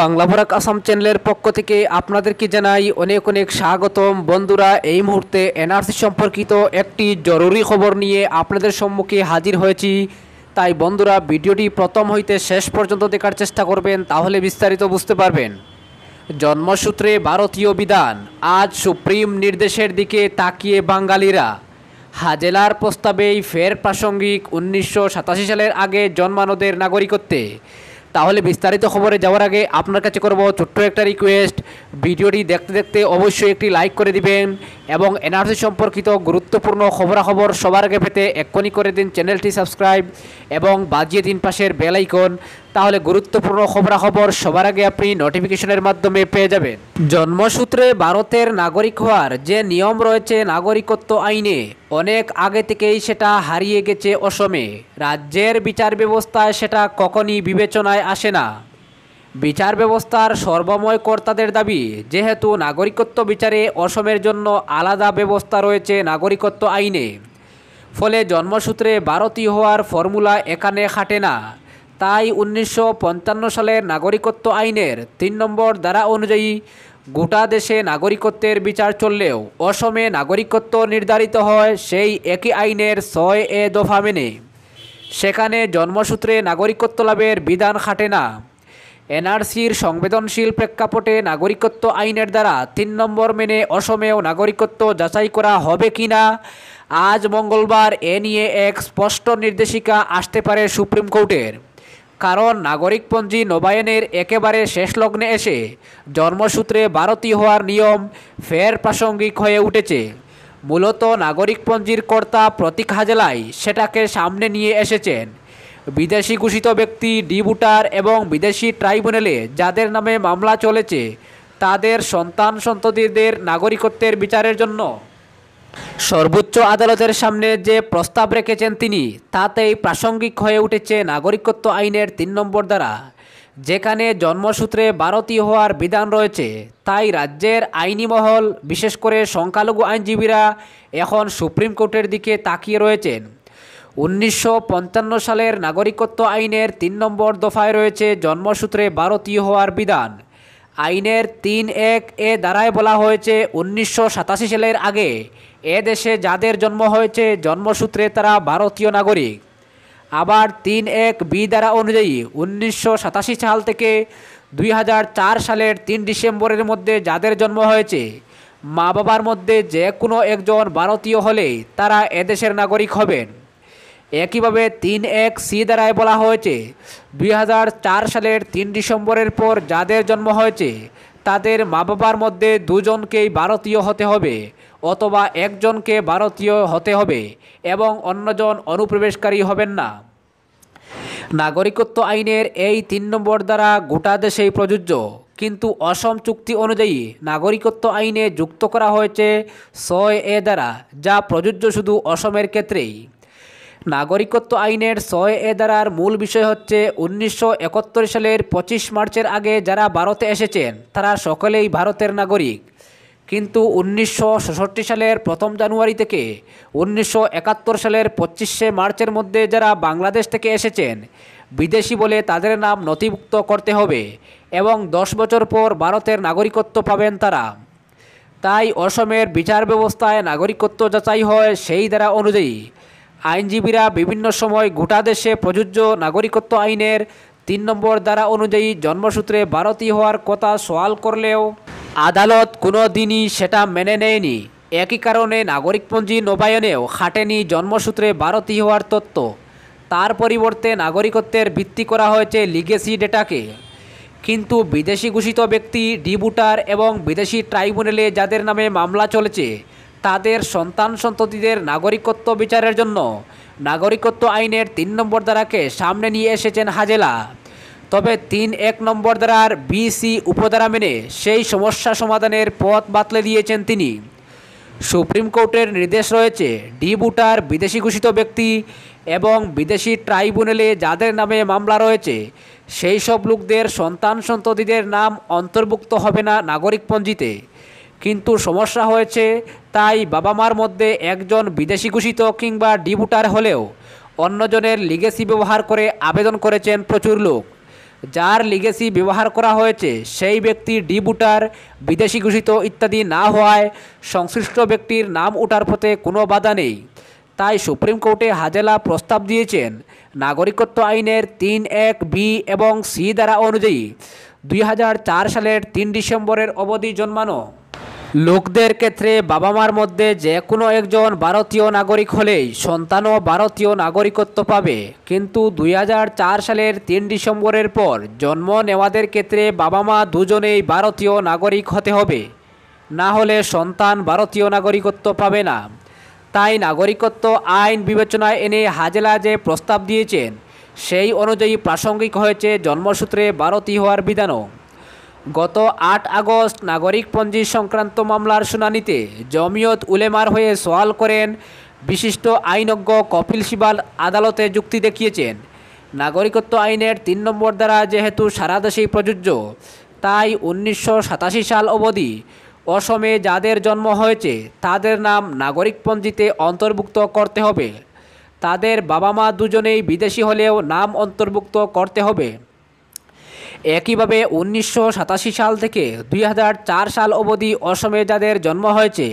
বাংলা ভরাক আসাম চ্যানেলের পক্ষ থেকে আপনাদেরকে জানাই অনেক অনেক স্বাগতম বন্ধুরা এই মুহূর্তে এনআরসি সম্পর্কিত একটি জরুরি খবর নিয়ে আপনাদের সম্মুখে হাজির হয়েছি তাই বন্ধুরা ভিডিওটি প্রথম হইতে শেষ পর্যন্ত দেখার চেষ্টা করবেন তাহলে বিস্তারিত বুঝতে পারবেন জন্মসূত্রে ভারতীয় বিধান আজ সুপ্রিম নির্দেশের দিকে তাকিয়ে বাঙালিরা হাজেলার প্রস্তাবেই ফের প্রাসঙ্গিক উনিশশো সালের আগে জন্মানোদের নাগরিকত্বে তাহলে বিস্তারিত খবরে যাওয়ার আগে আপনার কাছে করব ছোট্ট একটা রিকোয়েস্ট ভিডিওটি দেখতে দেখতে অবশ্যই একটি লাইক করে দিবেন এবং এনআরসি সম্পর্কিত গুরুত্বপূর্ণ খবরাখবর সবার আগে পেতে এক্ষুনি করে দিন চ্যানেলটি সাবস্ক্রাইব এবং বাজিয়ে দিন পাশের বেলাইকন তাহলে গুরুত্বপূর্ণ খবরাখবর সবার আগে আপনি নোটিফিকেশনের মাধ্যমে পেয়ে যাবেন জন্মসূত্রে ভারতের নাগরিক হওয়ার যে নিয়ম রয়েছে নাগরিকত্ব আইনে অনেক আগে থেকেই সেটা হারিয়ে গেছে অসমে রাজ্যের বিচার ব্যবস্থায় সেটা কখনই বিবেচনায় আসে না বিচার ব্যবস্থার সর্বময় কর্তাদের দাবি যেহেতু নাগরিকত্ব বিচারে অসমের জন্য আলাদা ব্যবস্থা রয়েছে নাগরিকত্ব আইনে ফলে জন্মসূত্রে ভারতীয় হওয়ার ফর্মুলা এখানে খাটে না তাই উনিশশো সালের নাগরিকত্ব আইনের তিন নম্বর দ্বারা অনুযায়ী গোটা দেশে নাগরিকত্বের বিচার চললেও অসমে নাগরিকত্ব নির্ধারিত হয় সেই একই আইনের ছয় এ দফা মেনে সেখানে জন্মসূত্রে নাগরিকত্ব লাভের বিধান খাটে না এনআরসির সংবেদনশীল প্রেক্ষাপটে নাগরিকত্ব আইনের দ্বারা তিন নম্বর মেনে অসমেও নাগরিকত্ব যাচাই করা হবে কি না আজ মঙ্গলবার এ নিয়ে এক স্পষ্ট নির্দেশিকা আসতে পারে সুপ্রিম কোর্টের কারণ নাগরিকপঞ্জি নবায়নের একেবারে শেষ লগ্নে এসে জন্মসূত্রে ভারতী হওয়ার নিয়ম ফের প্রাসঙ্গিক হয়ে উঠেছে মূলত নাগরিকপঞ্জির কর্তা প্রতীক হাজেলাই সেটাকে সামনে নিয়ে এসেছেন বিদেশি ঘোষিত ব্যক্তি ডিভোটার এবং বিদেশি ট্রাইব্যুনালে যাদের নামে মামলা চলেছে তাদের সন্তান সন্ততিদের নাগরিকত্বের বিচারের জন্য সর্বোচ্চ আদালতের সামনে যে প্রস্তাব রেখেছেন তিনি তাতেই প্রাসঙ্গিক হয়ে উঠেছে নাগরিকত্ব আইনের তিন নম্বর দ্বারা যেখানে জন্মসূত্রে ভারতীয় হওয়ার বিধান রয়েছে তাই রাজ্যের আইনি মহল বিশেষ করে সংখ্যালঘু আইনজীবীরা এখন সুপ্রিম কোর্টের দিকে তাকিয়ে রয়েছেন উনিশশো সালের নাগরিকত্ব আইনের তিন নম্বর দফায় রয়েছে জন্মসূত্রে ভারতীয় হওয়ার বিধান আইনের তিন এক এ দ্বারায় বলা হয়েছে উনিশশো সালের আগে এ দেশে যাদের জন্ম হয়েছে জন্মসূত্রে তারা ভারতীয় নাগরিক আবার তিন এক বি দ্বারা অনুযায়ী উনিশশো সাল থেকে দুই সালের তিন ডিসেম্বরের মধ্যে যাদের জন্ম হয়েছে মা বাবার মধ্যে যে কোনো একজন ভারতীয় হলে তারা এদেশের নাগরিক হবেন একইভাবে তিন এক সি দ্বারায় বলা হয়েছে দুই চার সালের তিন ডিসেম্বরের পর যাদের জন্ম হয়েছে তাদের মা বাবার মধ্যে দুজনকেই ভারতীয় হতে হবে অথবা একজনকে ভারতীয় হতে হবে এবং অন্যজন অনুপ্রবেশকারী হবেন না নাগরিকত্ব আইনের এই তিন নম্বর দ্বারা গোটা দেশেই প্রযোজ্য কিন্তু অসম চুক্তি অনুযায়ী নাগরিকত্ব আইনে যুক্ত করা হয়েছে ছয় এ দ্বারা যা প্রযোজ্য শুধু অসমের ক্ষেত্রেই নাগরিকত্ব আইনের ছয় এ দ্বারার মূল বিষয় হচ্ছে উনিশশো সালের পঁচিশ মার্চের আগে যারা ভারতে এসেছেন তারা সকলেই ভারতের নাগরিক কিন্তু উনিশশো সালের প্রথম জানুয়ারি থেকে উনিশশো সালের পঁচিশে মার্চের মধ্যে যারা বাংলাদেশ থেকে এসেছেন বিদেশি বলে তাদের নাম নথিভুক্ত করতে হবে এবং দশ বছর পর ভারতের নাগরিকত্ব পাবেন তারা তাই অসমের বিচার ব্যবস্থায় নাগরিকত্ব যাচাই হয় সেই দ্বারা অনুযায়ী আইনজীবীরা বিভিন্ন সময় গোটা দেশে প্রযোজ্য নাগরিকত্ব আইনের তিন নম্বর দ্বারা অনুযায়ী জন্মসূত্রে ভারতীয় হওয়ার কথা সওয়াল করলেও আদালত কোনো দিনই সেটা মেনে নেয়নি একই কারণে নাগরিকপঞ্জি নবায়নেও খাটেনি জন্মসূত্রে ভারতীয় হওয়ার তত্ত্ব তার পরিবর্তে নাগরিকত্বের ভিত্তি করা হয়েছে লিগেসি ডেটাকে কিন্তু বিদেশি ঘোষিত ব্যক্তি ডিবুটার এবং বিদেশি ট্রাইব্যুনালে যাদের নামে মামলা চলেছে তাদের সন্তান সন্ততিদের নাগরিকত্ব বিচারের জন্য নাগরিকত্ব আইনের তিন নম্বর ধারাকে সামনে নিয়ে এসেছেন হাজেলা তবে তিন এক নম্বর ধারার বিসি উপধারা মেনে সেই সমস্যা সমাধানের পথ বাতলে দিয়েছেন তিনি সুপ্রিম কোর্টের নির্দেশ রয়েছে ডি বুটার বিদেশি ঘোষিত ব্যক্তি এবং বিদেশি ট্রাইব্যুনালে যাদের নামে মামলা রয়েছে সেই সব লোকদের সন্তান সন্ততিদের নাম অন্তর্ভুক্ত হবে না নাগরিকপঞ্জিতে কিন্তু সমস্যা হয়েছে তাই বাবা মার মধ্যে একজন বিদেশি ঘোষিত কিংবা ডিবুটার হলেও অন্যজনের লিগেসি ব্যবহার করে আবেদন করেছেন প্রচুর লোক যার লিগেসি ব্যবহার করা হয়েছে সেই ব্যক্তি ডিবুটার বিদেশি ঘোষিত ইত্যাদি না হওয়ায় সংশ্লিষ্ট ব্যক্তির নাম ওঠার পথে কোনো বাধা নেই তাই সুপ্রিম কোর্টে হাজেলা প্রস্তাব দিয়েছেন নাগরিকত্ব আইনের তিন এক বি এবং সি দ্বারা অনুযায়ী দুই সালের তিন ডিসেম্বরের অবধি জন্মানো লোকদের ক্ষেত্রে বাবা মার মধ্যে যে কোনো একজন ভারতীয় নাগরিক হলেই সন্তানও ভারতীয় নাগরিকত্ব পাবে কিন্তু দুই সালের তিন ডিসেম্বরের পর জন্ম নেওয়াদের ক্ষেত্রে বাবা মা দুজনেই ভারতীয় নাগরিক হতে হবে না হলে সন্তান ভারতীয় নাগরিকত্ব পাবে না তাই নাগরিকত্ব আইন বিবেচনায় এনে হাজেলা যে প্রস্তাব দিয়েছেন সেই অনুযায়ী প্রাসঙ্গিক হয়েছে জন্মসূত্রে ভারতী হওয়ার বিধানও গত আট আগস্ট নাগরিকপঞ্জি সংক্রান্ত মামলার শুনানিতে জমিয়ত উলেমার হয়ে সওয়াল করেন বিশিষ্ট আইনজ্ঞ কপিল শিবাল আদালতে যুক্তি দেখিয়েছেন নাগরিকত্ব আইনের তিন নম্বর দ্বারা যেহেতু সারা দেশেই প্রযোজ্য তাই উনিশশো সাল অবধি অসমে যাদের জন্ম হয়েছে তাদের নাম নাগরিকপঞ্জিতে অন্তর্ভুক্ত করতে হবে তাদের বাবা মা দুজনেই বিদেশি হলেও নাম অন্তর্ভুক্ত করতে হবে একইভাবে উনিশশো সাল থেকে দুই সাল অবধি অসমে যাদের জন্ম হয়েছে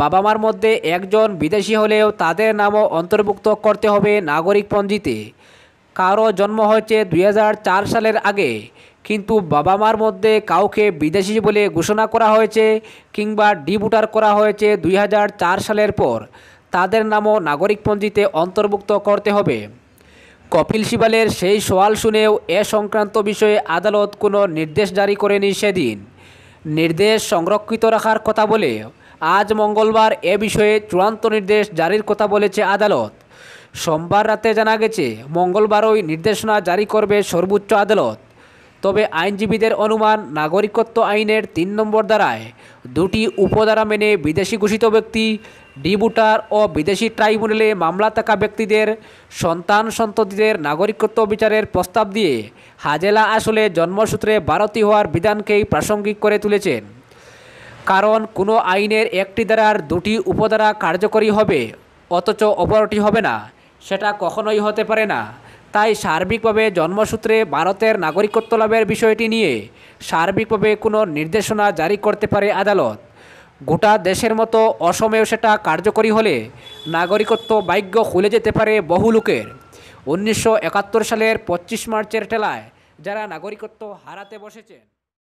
বাবা মার মধ্যে একজন বিদেশি হলেও তাদের নামও অন্তর্ভুক্ত করতে হবে নাগরিকপঞ্জিতে কারও জন্ম হয়েছে দুই সালের আগে কিন্তু বাবা মার মধ্যে কাউকে বিদেশি বলে ঘোষণা করা হয়েছে কিংবা ডিভোটার করা হয়েছে দুই সালের পর তাদের নামও নাগরিকপঞ্জিতে অন্তর্ভুক্ত করতে হবে কপিল শিবালের সেই সওয়াল শুনেও এ সংক্রান্ত বিষয়ে আদালত কোনো নির্দেশ জারি করেনি সেদিন নির্দেশ সংরক্ষিত রাখার কথা বলে আজ মঙ্গলবার এ বিষয়ে চূড়ান্ত নির্দেশ জারির কথা বলেছে আদালত সোমবার রাতে জানা গেছে মঙ্গলবারই নির্দেশনা জারি করবে সর্বোচ্চ আদালত তবে আইনজীবীদের অনুমান নাগরিকত্ব আইনের তিন নম্বর দ্বারায় দুটি উপধারা মেনে বিদেশি ঘোষিত ব্যক্তি ডিবুটার ও বিদেশি ট্রাইব্যুনালে মামলা থাকা ব্যক্তিদের সন্তান সন্ততিদের নাগরিকত্ব বিচারের প্রস্তাব দিয়ে হাজেলা আসলে জন্মসূত্রে ভারতী হওয়ার বিধানকেই প্রাসঙ্গিক করে তুলেছেন কারণ কোনো আইনের একটি দ্বারার দুটি উপদ্বারা কার্যকরী হবে অথচ অপরটি হবে না সেটা কখনোই হতে পারে না তাই সার্বিকভাবে জন্মসূত্রে ভারতের নাগরিকত্ব লাভের বিষয়টি নিয়ে সার্বিকভাবে কোনো নির্দেশনা জারি করতে পারে আদালত গোটা দেশের মতো অসমেও সেটা কার্যকরী হলে নাগরিকত্ব ভাগ্য খুলে যেতে পারে বহু লোকের উনিশশো সালের পঁচিশ মার্চের ঠেলায় যারা নাগরিকত্ব হারাতে বসেছেন